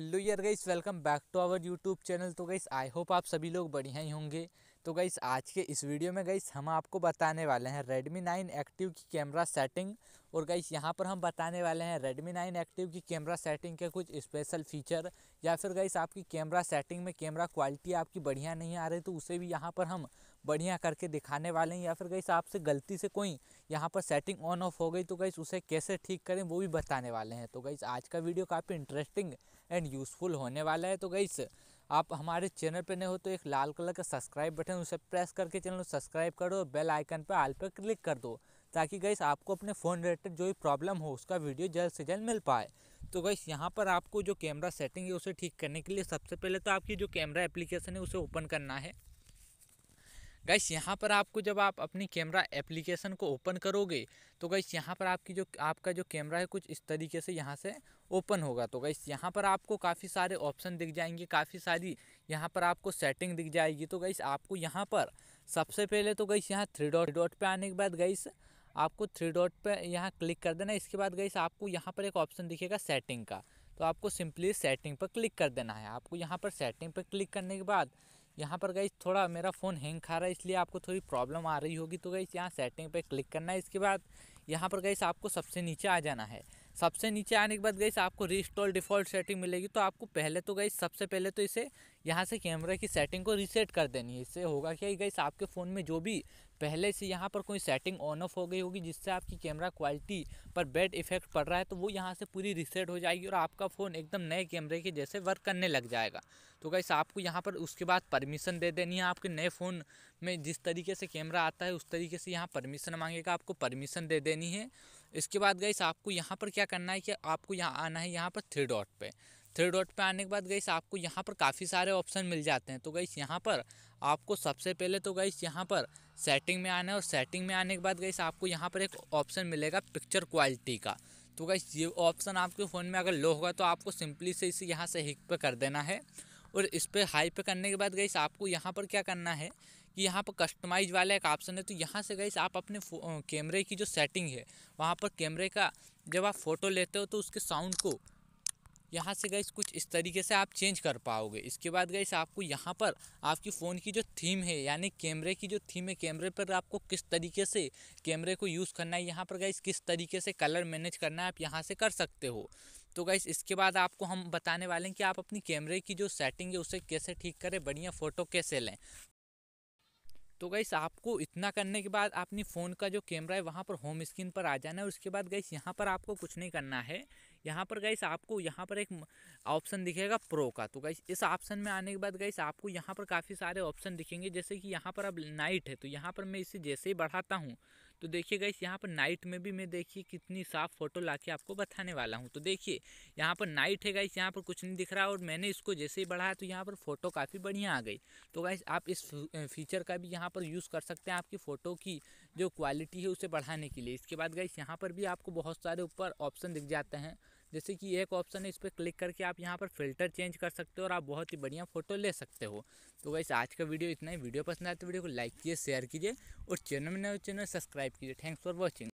hello यार guys welcome back to our YouTube channel तो guys I hope आप सभी लोग बढ़िया ही होंगे तो गईस आज के इस वीडियो में गईस हम आपको बताने वाले हैं Redmi 9 एक्टिव की कैमरा सेटिंग और गईस यहाँ पर हम बताने वाले हैं Redmi 9 एक्टिव की कैमरा सेटिंग के कुछ स्पेशल फीचर या फिर गईस आपकी कैमरा सेटिंग में कैमरा क्वालिटी आपकी बढ़िया नहीं आ रही तो उसे भी यहाँ पर हम बढ़िया करके दिखाने वाले हैं या फिर गईस आपसे गलती से कोई यहाँ पर सेटिंग ऑन ऑफ हो गई तो गईस उसे कैसे ठीक करें वो भी बताने वाले हैं तो गईस आज का वीडियो काफ़ी इंटरेस्टिंग एंड यूज़फुल होने वाला है तो गईस आप हमारे चैनल पर नहीं हो तो एक लाल कलर का सब्सक्राइब बटन उसे प्रेस करके चैनल को सब्सक्राइब करो दो बेल आइकन पर आल पर क्लिक कर दो ताकि गैस आपको अपने फ़ोन रिलेटेड जो भी प्रॉब्लम हो उसका वीडियो जल्द से जल्द मिल पाए तो गैस यहाँ पर आपको जो कैमरा सेटिंग है उसे ठीक करने के लिए सबसे पहले तो आपकी जो कैमरा एप्लीकेशन है उसे ओपन करना है गैस यहाँ पर आपको जब आप अपनी कैमरा एप्लीकेशन को ओपन करोगे तो गैस यहाँ पर आपकी जो आपका जो कैमरा है कुछ इस तरीके से यहाँ से ओपन होगा तो गैस यहाँ पर आपको काफ़ी सारे ऑप्शन दिख जाएंगे काफ़ी सारी यहाँ पर आपको सेटिंग दिख जाएगी तो गैस आपको यहाँ पर सबसे पहले तो गैस यहाँ थ्री डॉट डॉट पर आने के बाद गैस आपको थ्री डॉट पर यहाँ क्लिक कर देना इसके बाद गई आपको यहाँ पर एक ऑप्शन दिखेगा सेटिंग का तो आपको सिंपली सेटिंग पर क्लिक कर देना है आपको यहाँ पर सेटिंग पर क्लिक करने के बाद यहाँ पर गई थोड़ा मेरा फ़ोन हैंग खा रहा है इसलिए आपको थोड़ी प्रॉब्लम आ रही होगी तो गई यहाँ सेटिंग पे क्लिक करना है इसके बाद यहाँ पर गई आपको सबसे नीचे आ जाना है सबसे नीचे आने के बाद गई आपको रिस्टॉल डिफ़ॉल्ट सेटिंग मिलेगी तो आपको पहले तो गई सबसे पहले तो इसे यहाँ से कैमरे की सेटिंग को रीसेट कर देनी है इससे होगा क्या गई आपके फ़ोन में जो भी पहले से यहाँ पर कोई सेटिंग ऑन ऑफ हो गई होगी जिससे आपकी कैमरा क्वालिटी पर बैड इफेक्ट पड़ रहा है तो वो यहाँ से पूरी रीसेट हो जाएगी और आपका फ़ोन एकदम नए कैमरे के जैसे वर्क करने लग जाएगा तो गई आपको यहाँ पर उसके बाद परमिशन दे देनी है आपके नए फ़ोन में जिस तरीके से कैमरा आता है उस तरीके से यहाँ परमिशन मांगेगा आपको परमिशन दे देनी है इसके बाद गई आपको यहाँ पर क्या करना है कि आपको यहाँ आना है यहाँ पर थ्री डॉट पे थ्री डॉट पे आने के बाद गई आपको यहाँ पर काफ़ी सारे ऑप्शन मिल जाते हैं तो गई यहाँ पर आपको सबसे पहले तो गई यहाँ पर सेटिंग में आना है और सेटिंग में आने के बाद गई आपको यहाँ पर एक ऑप्शन मिलेगा पिक्चर क्वालिटी का तो गई ये ऑप्शन आपके फ़ोन में अगर लो होगा तो आपको सिंपली से इसे यहाँ से हिक पे कर देना है और इस पर हाई पे करने के बाद गई आपको यहाँ पर क्या करना है कि यहाँ पर कस्टमाइज वाला एक ऑप्शन है तो यहाँ से गई आप अपने कैमरे की जो सेटिंग है वहाँ पर कैमरे का जब आप फ़ोटो लेते हो तो उसके साउंड को यहाँ से गई कुछ इस तरीके से आप चेंज कर पाओगे इसके बाद गई आपको यहाँ पर आपकी फ़ोन की जो थीम है यानी कैमरे की जो थीम है कैमरे पर आपको किस तरीके से कैमरे को यूज़ करना है यहाँ पर गई किस तरीके से कलर मैनेज करना है आप यहाँ से कर सकते हो तो गई इसके बाद आपको हम बताने वाले हैं कि आप अपनी कैमरे की जो सेटिंग है उसे कैसे ठीक करें बढ़िया फ़ोटो कैसे लें तो गई आपको इतना करने के बाद अपनी फ़ोन का जो कैमरा है वहाँ पर होम स्क्रीन पर आ जाना है उसके बाद गई यहाँ पर आपको कुछ नहीं करना है यहाँ पर गईस आपको यहाँ पर एक ऑप्शन दिखेगा प्रो का तो गई इस ऑप्शन में आने के बाद गई आपको यहाँ पर काफ़ी सारे ऑप्शन दिखेंगे जैसे कि यहाँ पर अब नाइट है तो यहाँ पर मैं इसे जैसे ही बढ़ाता हूँ तो देखिए गाइस यहाँ पर नाइट में भी मैं देखिए कितनी साफ फोटो ला के आपको बताने वाला हूँ तो देखिए यहाँ पर नाइट है गाइस यहाँ पर कुछ नहीं दिख रहा और मैंने इसको जैसे ही बढ़ाया तो यहाँ पर फोटो काफ़ी बढ़िया आ गई तो गाइस आप इस फीचर का भी यहाँ पर यूज़ कर सकते हैं आपकी फ़ोटो की जो क्वालिटी है उसे बढ़ाने के लिए इसके बाद गाइस यहाँ पर भी आपको बहुत सारे ऊपर ऑप्शन दिख जाते हैं जैसे कि एक ऑप्शन है इस पर क्लिक करके आप यहाँ पर फिल्टर चेंज कर सकते हो और आप बहुत ही बढ़िया फ़ोटो ले सकते हो तो वैसे आज का वीडियो इतना ही वीडियो पसंद आए तो वीडियो को लाइक कीजिए शेयर कीजिए और चैनल में नए चैनल सब्सक्राइब तो कीजिए थैंक्स फॉर वॉचिंग